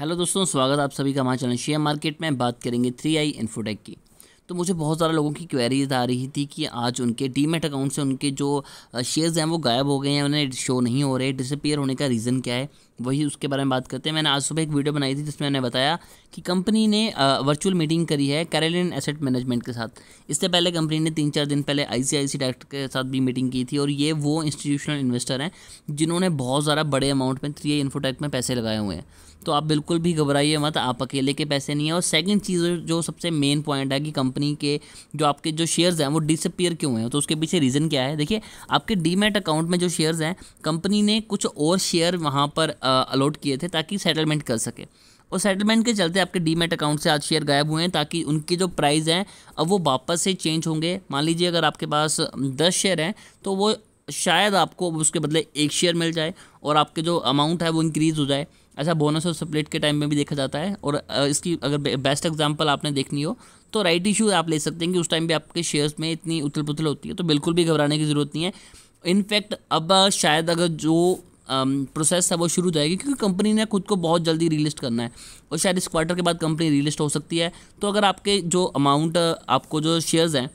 hello दोस्तों स्वागत आप सभी का हमारे चैनल शेयर मार्केट में बात करेंगे थ्री आई इन्फोटेक की तो मुझे बहुत सारे लोगों की क्वेरीज आ रही थी कि आज उनके डीमेट अकाउंट से उनके जो शेयर्स हैं वो गायब हो गए हैं उन्हें शो नहीं हो रहे डिसअपियर होने का रीज़न क्या है वही उसके बारे में बात करते हैं मैंने आज सुबह एक वीडियो बनाई थी जिसमें मैंने बताया कि कंपनी ने वर्चुअल मीटिंग करी है कैरेलिन एसेट मैनेजमेंट के साथ इससे पहले कंपनी ने तीन चार दिन पहले सी डायरेक्ट के साथ भी मीटिंग की थी और ये वो इंस्टीट्यूशनल इन्वेस्टर हैं जिन्होंने बहुत ज़्यादा बड़े अमाउंट में थ्री इन्फोटेक में पैसे लगाए हुए हैं तो आप बिल्कुल भी घबराइए मत आप अकेले के पैसे नहीं हैं और सेकेंड चीज़ जो सबसे मेन पॉइंट है कि कंपनी कंपनी के जो आपके जो शेयर्स हैं वो डिसअपियर क्यों हैं तो उसके पीछे रीज़न क्या है देखिए आपके डीमेट अकाउंट में जो शेयर्स हैं कंपनी ने कुछ और शेयर वहाँ पर अलॉट किए थे ताकि सेटलमेंट कर सके और सेटलमेंट के चलते आपके डीमेट अकाउंट से आज शेयर गायब हुए हैं ताकि उनके जो प्राइस हैं अब वो वापस से चेंज होंगे मान लीजिए अगर आपके पास दस शेयर हैं तो वो शायद आपको उसके बदले एक शेयर मिल जाए और आपके जो अमाउंट है वो इंक्रीज़ हो जाए ऐसा बोनस और सप्लेट के टाइम में भी देखा जाता है और इसकी अगर बेस्ट एग्जांपल आपने देखनी हो तो राइट इशू आप ले सकते हैं कि उस टाइम भी आपके शेयर्स में इतनी उथल पुथल होती है तो बिल्कुल भी घबराने की ज़रूरत नहीं है इनफैक्ट अब शायद अगर जो प्रोसेस है वो शुरू हो जाएगी क्योंकि कंपनी ने खुद को बहुत जल्दी रीलिस्ट करना है और शायद इस क्वार्टर के बाद कंपनी रीलिस्ट हो सकती है तो अगर आपके जो अमाउंट आपको जो शेयर्स हैं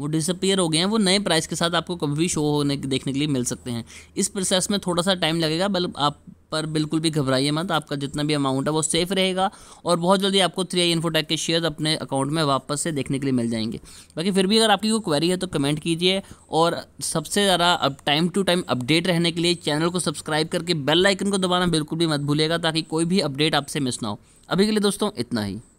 वो डिसअपियर हो गए हैं वो नए प्राइस के साथ आपको कभी भी शो होने देखने के लिए मिल सकते हैं इस प्रोसेस में थोड़ा सा टाइम लगेगा बल्कि मतलब आप पर बिल्कुल भी घबराइए मत आपका जितना भी अमाउंट है वो सेफ रहेगा और बहुत जल्दी आपको थ्री आई इन्फोटेक के शेयर अपने अकाउंट में वापस से देखने के लिए मिल जाएंगे बाकी फिर भी अगर आपकी कोई क्वेरी है तो कमेंट कीजिए और सबसे ज़्यादा अब टाइम टू टाइम अपडेट रहने के लिए चैनल को सब्सक्राइब करके बेल आइकन को दबाना बिल्कुल भी मत भूलेगा ताकि कोई भी अपडेट आपसे मिस ना हो अभी के लिए दोस्तों इतना ही